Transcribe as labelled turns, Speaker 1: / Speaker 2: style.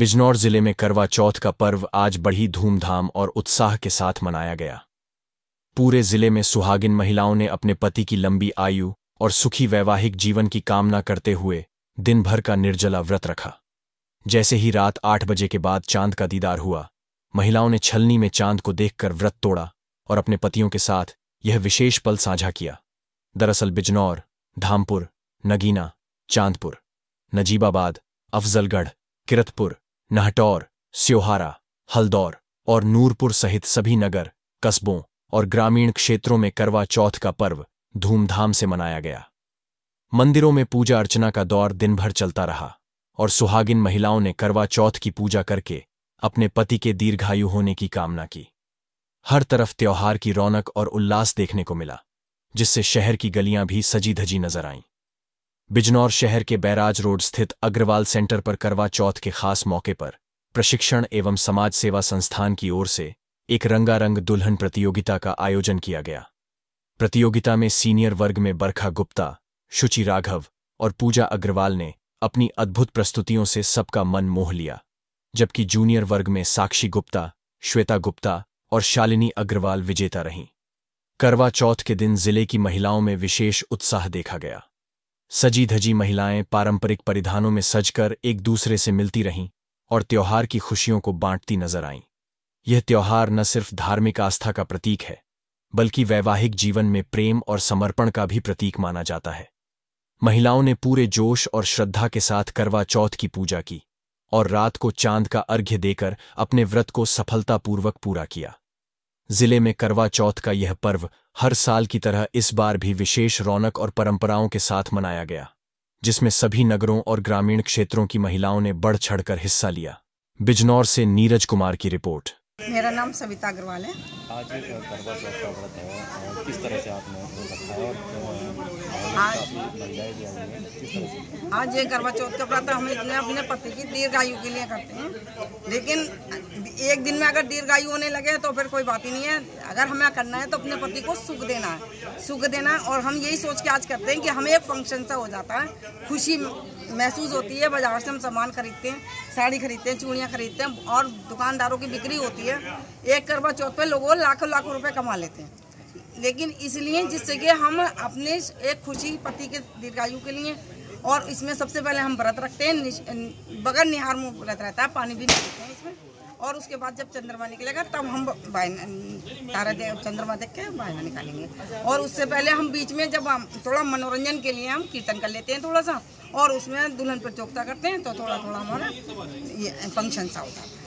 Speaker 1: बिजनौर जिले में करवा चौथ का पर्व आज बड़ी धूमधाम और उत्साह के साथ मनाया गया पूरे जिले में सुहागिन महिलाओं ने अपने पति की लंबी आयु और सुखी वैवाहिक जीवन की कामना करते हुए दिन भर का निर्जला व्रत रखा जैसे ही रात आठ बजे के बाद चांद का दीदार हुआ महिलाओं ने छलनी में चांद को देखकर व्रत तोड़ा और अपने पतियों के साथ यह विशेष पल साझा किया दरअसल बिजनौर धामपुर नगीना चांदपुर नजीबाबाद अफजलगढ़ किरतपुर नहटौर स्योहारा हल्दौर और नूरपुर सहित सभी नगर कस्बों और ग्रामीण क्षेत्रों में करवा चौथ का पर्व धूमधाम से मनाया गया मंदिरों में पूजा अर्चना का दौर दिन भर चलता रहा और सुहागिन महिलाओं ने करवा चौथ की पूजा करके अपने पति के दीर्घायु होने की कामना की हर तरफ त्योहार की रौनक और उल्लास देखने को मिला जिससे शहर की गलियां भी सजी धजी नजर आईं बिजनौर शहर के बैराज रोड स्थित अग्रवाल सेंटर पर करवा चौथ के खास मौके पर प्रशिक्षण एवं समाज सेवा संस्थान की ओर से एक रंगारंग दुल्हन प्रतियोगिता का आयोजन किया गया प्रतियोगिता में सीनियर वर्ग में बरखा गुप्ता शुचि राघव और पूजा अग्रवाल ने अपनी अद्भुत प्रस्तुतियों से सबका मन मोह लिया जबकि जूनियर वर्ग में साक्षी गुप्ता श्वेता गुप्ता और शालिनी अग्रवाल विजेता रहीं करवा चौथ के दिन जिले की महिलाओं में विशेष उत्साह देखा गया सजी धजी महिलाएं पारंपरिक परिधानों में सजकर एक दूसरे से मिलती रहीं और त्यौहार की खुशियों को बांटती नजर आईं यह त्यौहार न सिर्फ धार्मिक आस्था का प्रतीक है बल्कि वैवाहिक जीवन में प्रेम और समर्पण का भी प्रतीक माना जाता है महिलाओं ने पूरे जोश और श्रद्धा के साथ करवा चौथ की पूजा की और रात को चांद का अर्घ्य देकर अपने व्रत को सफलतापूर्वक पूरा किया जिले में करवा चौथ का यह पर्व हर साल की तरह इस बार भी विशेष रौनक और परंपराओं के साथ मनाया गया जिसमें सभी नगरों और ग्रामीण क्षेत्रों की महिलाओं ने बढ़ चढ़कर हिस्सा लिया बिजनौर से नीरज कुमार की रिपोर्ट
Speaker 2: मेरा नाम सविता अग्रवाल है
Speaker 1: है किस तरह से आपने रखा है और आज
Speaker 2: आज ये करवा चौथ का व्रत हम इतने अपने पति की दीर्घायु के लिए करते हैं लेकिन एक दिन में अगर दीर्घायु होने लगे तो फिर कोई बात ही नहीं है अगर हमें करना है तो अपने पति को सुख देना है सुख देना और हम यही सोच के आज करते हैं कि हमें एक फंक्शन सा हो जाता है खुशी महसूस होती है बाजार से हम सामान खरीदते हैं साड़ी खरीदते हैं चूड़ियाँ खरीदते हैं और दुकानदारों की बिक्री होती है एक करवा चौथ पर लोगों लाखों लाखों रुपये कमा लेते हैं लेकिन इसलिए जिससे कि हम अपने एक खुशी पति के दीर्घायु के लिए और इसमें सबसे पहले हम व्रत रखते हैं बगैर निहार मुँह व्रत रहता है पानी भी नहीं देते हैं इसमें और उसके बाद जब चंद्रमा निकलेगा तब हम तारा देव चंद्रमा देख के बायना निकालेंगे और उससे पहले हम बीच में जब हम थोड़ा मनोरंजन के लिए हम कीर्तन कर लेते हैं थोड़ा सा और उसमें दुल्हन प्रतियोगिता करते हैं तो थोड़ा थोड़ा हमारा
Speaker 1: ये फंक्शन सा होता है